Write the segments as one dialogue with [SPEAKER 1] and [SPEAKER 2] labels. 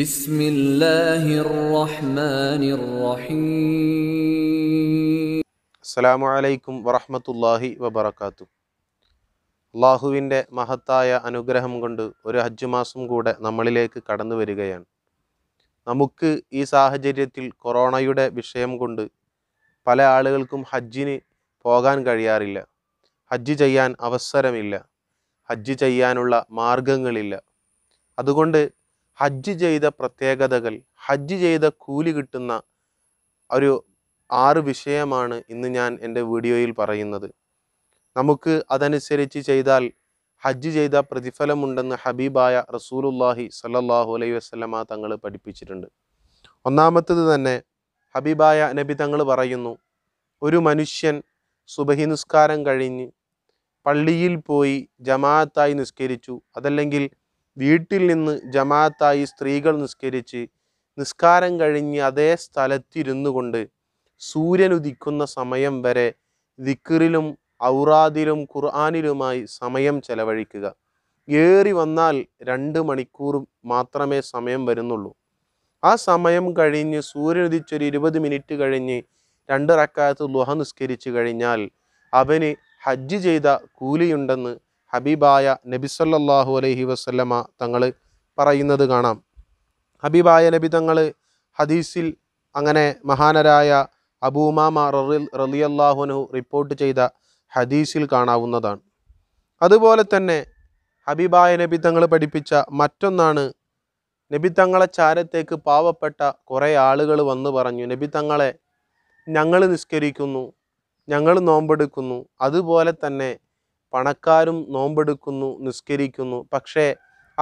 [SPEAKER 1] بسم الله الرحمن الرحيم അസ്സാം വലൈക്കും വറഹമത്തല്ലാഹി വബർക്കാത്തു അള്ളാഹുവിൻ്റെ മഹത്തായ അനുഗ്രഹം കൊണ്ട് ഒരു ഹജ്ജ് മാസം കൂടെ നമ്മളിലേക്ക് കടന്നു വരികയാണ് നമുക്ക് ഈ സാഹചര്യത്തിൽ കൊറോണയുടെ വിഷയം കൊണ്ട് പല ആളുകൾക്കും ഹജ്ജിന് പോകാൻ കഴിയാറില്ല ഹജ്ജ് ചെയ്യാൻ അവസരമില്ല ഹജ്ജ് ചെയ്യാനുള്ള മാർഗങ്ങളില്ല അതുകൊണ്ട് ഹജ്ജ് ചെയ്ത പ്രത്യേകതകൾ ഹജ്ജ് ചെയ്ത കൂലി കിട്ടുന്ന ഒരു ആറ് വിഷയമാണ് ഇന്ന് ഞാൻ എൻ്റെ വീഡിയോയിൽ പറയുന്നത് നമുക്ക് അതനുസരിച്ച് ചെയ്താൽ ഹജ്ജ് ചെയ്ത പ്രതിഫലമുണ്ടെന്ന് ഹബീബായ റസൂലുല്ലാഹി സല്ലാഹു അലൈ വസ്ലമ തങ്ങൾ പഠിപ്പിച്ചിട്ടുണ്ട് ഒന്നാമത്തത് തന്നെ ഹബീബായ നബി തങ്ങൾ പറയുന്നു ഒരു മനുഷ്യൻ സുബഹി നിസ്കാരം കഴിഞ്ഞ് പള്ളിയിൽ പോയി ജമാഅത്തായി നിസ്കരിച്ചു അതല്ലെങ്കിൽ വീട്ടിൽ നിന്ന് ജമാഅത്തായി സ്ത്രീകൾ നിസ്കരിച്ച് നിസ്കാരം കഴിഞ്ഞ് അതേ സ്ഥലത്തിരുന്നു കൊണ്ട് സൂര്യൻ ഉദിക്കുന്ന സമയം വരെ ദിക്കറിലും ഔറാദിലും ഖുർആാനിലുമായി സമയം ചെലവഴിക്കുക ഏറി വന്നാൽ രണ്ട് മണിക്കൂർ മാത്രമേ സമയം വരുന്നുള്ളൂ ആ സമയം കഴിഞ്ഞ് സൂര്യൻ ഉദിച്ചൊരു ഇരുപത് മിനിറ്റ് കഴിഞ്ഞ് രണ്ട് റക്കായത്ത് ലുഹ നിസ്കരിച്ചു കഴിഞ്ഞാൽ അവന് ഹജ്ജ് ചെയ്ത കൂലിയുണ്ടെന്ന് ഹബീബായ നബിസല്ലാഹു അലൈഹി വസ്ലമ തങ്ങൾ പറയുന്നത് കാണാം ഹബീബായ നബി തങ്ങൾ ഹദീസിൽ അങ്ങനെ മഹാനരായ അബൂമാമ റലിയല്ലാഹുനു റിപ്പോർട്ട് ചെയ്ത ഹദീസിൽ കാണാവുന്നതാണ് അതുപോലെ തന്നെ ഹബീബായ നബി തങ്ങൾ പഠിപ്പിച്ച മറ്റൊന്നാണ് നബി തങ്ങളെ ചാരത്തേക്ക് പാവപ്പെട്ട കുറേ ആളുകൾ വന്നു പറഞ്ഞു നബി തങ്ങളെ ഞങ്ങൾ നിസ്കരിക്കുന്നു ഞങ്ങൾ നോമ്പെടുക്കുന്നു അതുപോലെ തന്നെ പണക്കാരും നോമ്പെടുക്കുന്നു നിസ്കരിക്കുന്നു പക്ഷേ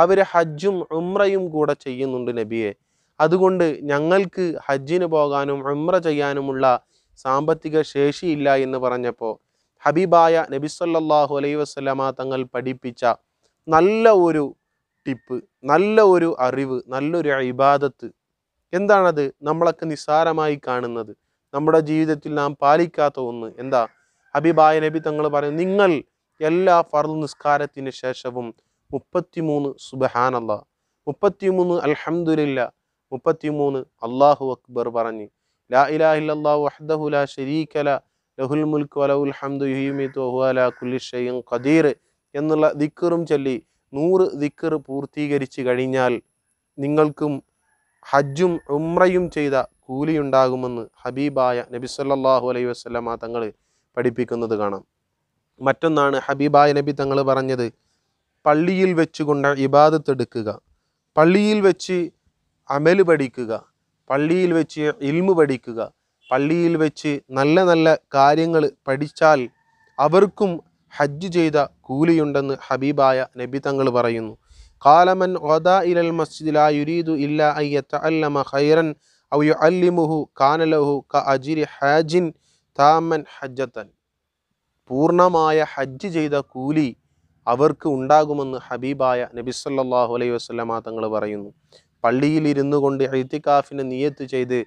[SPEAKER 1] അവർ ഹജ്ജും ഉമ്രയും കൂടെ ചെയ്യുന്നുണ്ട് നബിയെ അതുകൊണ്ട് ഞങ്ങൾക്ക് ഹജ്ജിന് പോകാനും ഉമ്ര ചെയ്യാനുമുള്ള സാമ്പത്തിക ശേഷിയില്ല എന്ന് പറഞ്ഞപ്പോൾ ഹബീബായ നബിസല്ലാഹു അലൈ വസ്ലമ തങ്ങൾ പഠിപ്പിച്ച നല്ല ഒരു ടിപ്പ് നല്ല ഒരു അറിവ് നല്ലൊരു ഇബാദത്ത് എന്താണത് നമ്മളൊക്കെ നിസ്സാരമായി കാണുന്നത് നമ്മുടെ ജീവിതത്തിൽ നാം പാലിക്കാത്ത ഒന്ന് എന്താ ഹബീബായ നബി തങ്ങൾ പറയും നിങ്ങൾ എല്ലാ ഫർദ് നിസ്കാരത്തിന് ശേഷവും മുപ്പത്തിമൂന്ന് സുബഹാനല്ല മുപ്പത്തിമൂന്ന് അൽഹമുല്ല മുപ്പത്തിമൂന്ന് അള്ളാഹു അക്ബർ പറഞ്ഞ് ലാ ഇലാഹില്ലാ ഷരീഖല ലഹുൽ മുൽക്ക് വലഹുൽ ഖദീർ എന്നുള്ള ദിക്കറും ചൊല്ലി നൂറ് ദിക്കർ പൂർത്തീകരിച്ച് കഴിഞ്ഞാൽ നിങ്ങൾക്കും ഹജ്ജും ഉമ്രയും ചെയ്ത കൂലിയുണ്ടാകുമെന്ന് ഹബീബായ നബിസല്ലാഹു അലൈഹി വസ്ലമ തങ്ങൾ പഠിപ്പിക്കുന്നത് കാണാം മറ്റൊന്നാണ് ഹബീബായ നബി തങ്ങൾ പറഞ്ഞത് പള്ളിയിൽ വെച്ചുകൊണ്ട് ഇബാദത്തെടുക്കുക പള്ളിയിൽ വെച്ച് അമല് പഠിക്കുക പള്ളിയിൽ വെച്ച് ഇൽമ് പഠിക്കുക പള്ളിയിൽ വെച്ച് നല്ല നല്ല കാര്യങ്ങൾ പഠിച്ചാൽ അവർക്കും ഹജ്ജ് ചെയ്ത കൂലിയുണ്ടെന്ന് ഹബീബായ നബി തങ്ങൾ പറയുന്നു കാലമൻ ഒദാ ഇലൽ മസ്ജിദിലാ യുരീദു ഇല്ല അയ്യത്ത അല്ലമ ഖൈറൻ ഔ അല്ലിമുഹു കാനലഹു ക അജിരി ഹാജിൻ താമൻ ഹജ്ജത്തൻ പൂർണ്ണമായ ഹജ്ജ് ചെയ്ത കൂലി അവർക്ക് ഉണ്ടാകുമെന്ന് ഹബീബായ നബിസ്വല്ലാഹു അലൈഹി വസ്ലമ തങ്ങൾ പറയുന്നു പള്ളിയിൽ ഇരുന്നു കൊണ്ട് എഴുത്തിക്കാഫിന് നിയത്ത് ചെയ്ത്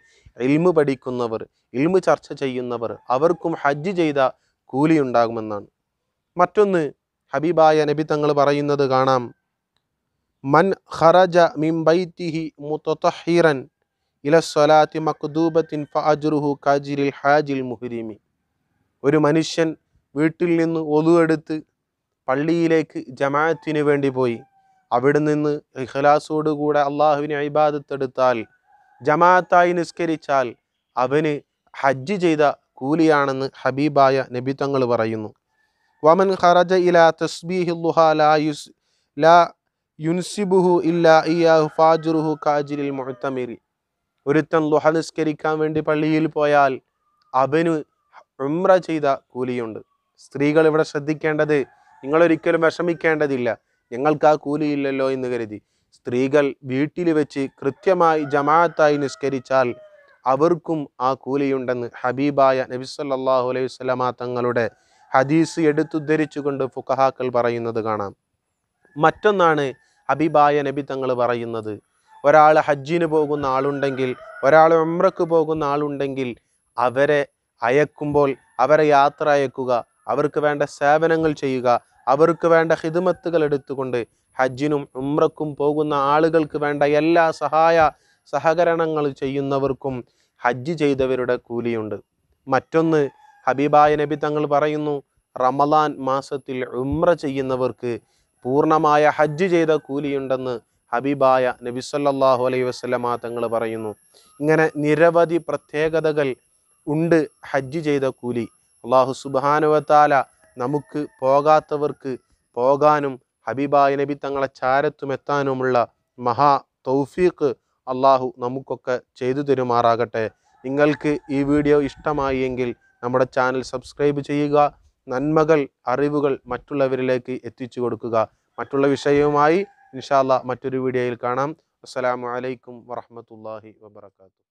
[SPEAKER 1] ഇൽമു പഠിക്കുന്നവർ ഇൽമു ചർച്ച ചെയ്യുന്നവർ അവർക്കും ഹജ്ജ് ചെയ്ത കൂലി ഉണ്ടാകുമെന്നാണ് മറ്റൊന്ന് ഹബീബായ നബി തങ്ങൾ പറയുന്നത് കാണാം മൻ ഖറജ മിൻ ബൈത്തിഹി ഇല സ്വലാത്തി മക്ദൂബത്തിൻ ഫഅജ്റുഹു കാജിരിൽ ഹാജിൽ മുഹരിമി ഒരു മനുഷ്യൻ വീട്ടിൽ നിന്ന് ഒതുവെടുത്ത് പള്ളിയിലേക്ക് ജമാഅത്തിന് വേണ്ടി പോയി അവിടെ നിന്ന് ഇഖലാസോടുകൂടെ അള്ളാഹുവിനെ അഭിബാദത്തെടുത്താൽ ജമാഅത്തായി നിസ്കരിച്ചാൽ അവന് ഹജ്ജ് ചെയ്ത കൂലിയാണെന്ന് ഹബീബായ നബി തങ്ങൾ പറയുന്നു വമൻ ഖറജ ഇല തസ്ബീഹി ലാ യുസ് ലാ യുൻസിബുഹു ഇല്ലാ ഇയാഹു ഫാജുറുഹു കാജിലിൽ മുഹത്തമിരി ഒരുത്തൻ ലുഹ നിസ്കരിക്കാൻ വേണ്ടി പള്ളിയിൽ പോയാൽ അവന് ഉംറ ചെയ്ത കൂലിയുണ്ട് സ്ത്രീകൾ ഇവിടെ ശ്രദ്ധിക്കേണ്ടത് നിങ്ങളൊരിക്കലും വിഷമിക്കേണ്ടതില്ല ഞങ്ങൾക്ക് ആ കൂലിയില്ലല്ലോ എന്ന് കരുതി സ്ത്രീകൾ വീട്ടിൽ വെച്ച് കൃത്യമായി ജമാഅത്തായി നിസ്കരിച്ചാൽ അവർക്കും ആ കൂലിയുണ്ടെന്ന് ഹബീബായ നബിസല്ലാഹു അലൈഹി സ്വലമ തങ്ങളുടെ ഹദീസ് കൊണ്ട് ഫുഖഹാക്കൾ പറയുന്നത് കാണാം മറ്റൊന്നാണ് ഹബീബായ നബി തങ്ങൾ പറയുന്നത് ഒരാൾ ഹജ്ജിന് പോകുന്ന ആളുണ്ടെങ്കിൽ ഒരാൾ ഉംറക്ക് പോകുന്ന ആളുണ്ടെങ്കിൽ അവരെ അയക്കുമ്പോൾ അവരെ യാത്ര അയക്കുക അവർക്ക് വേണ്ട സേവനങ്ങൾ ചെയ്യുക അവർക്ക് വേണ്ട ഹിദമത്തുകൾ എടുത്തുകൊണ്ട് ഹജ്ജിനും ഉമ്രക്കും പോകുന്ന ആളുകൾക്ക് വേണ്ട എല്ലാ സഹായ സഹകരണങ്ങൾ ചെയ്യുന്നവർക്കും ഹജ്ജ് ചെയ്തവരുടെ കൂലിയുണ്ട് മറ്റൊന്ന് ഹബീബായ നബി തങ്ങൾ പറയുന്നു റമദാൻ മാസത്തിൽ ഉമ്ര ചെയ്യുന്നവർക്ക് പൂർണ്ണമായ ഹജ്ജ് ചെയ്ത കൂലിയുണ്ടെന്ന് ഹബീബായ നബി സല്ലാഹു അലൈഹി വസ്ലമാ തങ്ങൾ പറയുന്നു ഇങ്ങനെ നിരവധി പ്രത്യേകതകൾ ഉണ്ട് ഹജ്ജ് ചെയ്ത കൂലി അള്ളാഹു സുബാനുവത്താല നമുക്ക് പോകാത്തവർക്ക് പോകാനും ഹബീബായ നബി തങ്ങളെ ചാരത്തുമെത്താനുമുള്ള മഹാ തൗഫീഖ് അള്ളാഹു നമുക്കൊക്കെ ചെയ്തു തരുമാറാകട്ടെ നിങ്ങൾക്ക് ഈ വീഡിയോ ഇഷ്ടമായി എങ്കിൽ നമ്മുടെ ചാനൽ സബ്സ്ക്രൈബ് ചെയ്യുക നന്മകൾ അറിവുകൾ മറ്റുള്ളവരിലേക്ക് എത്തിച്ചു കൊടുക്കുക മറ്റുള്ള വിഷയവുമായി ഇൻഷാല്ല മറ്റൊരു വീഡിയോയിൽ കാണാം അസ്സാം വലൈക്കും വറഹമത്തല്ലാഹി വാത്തു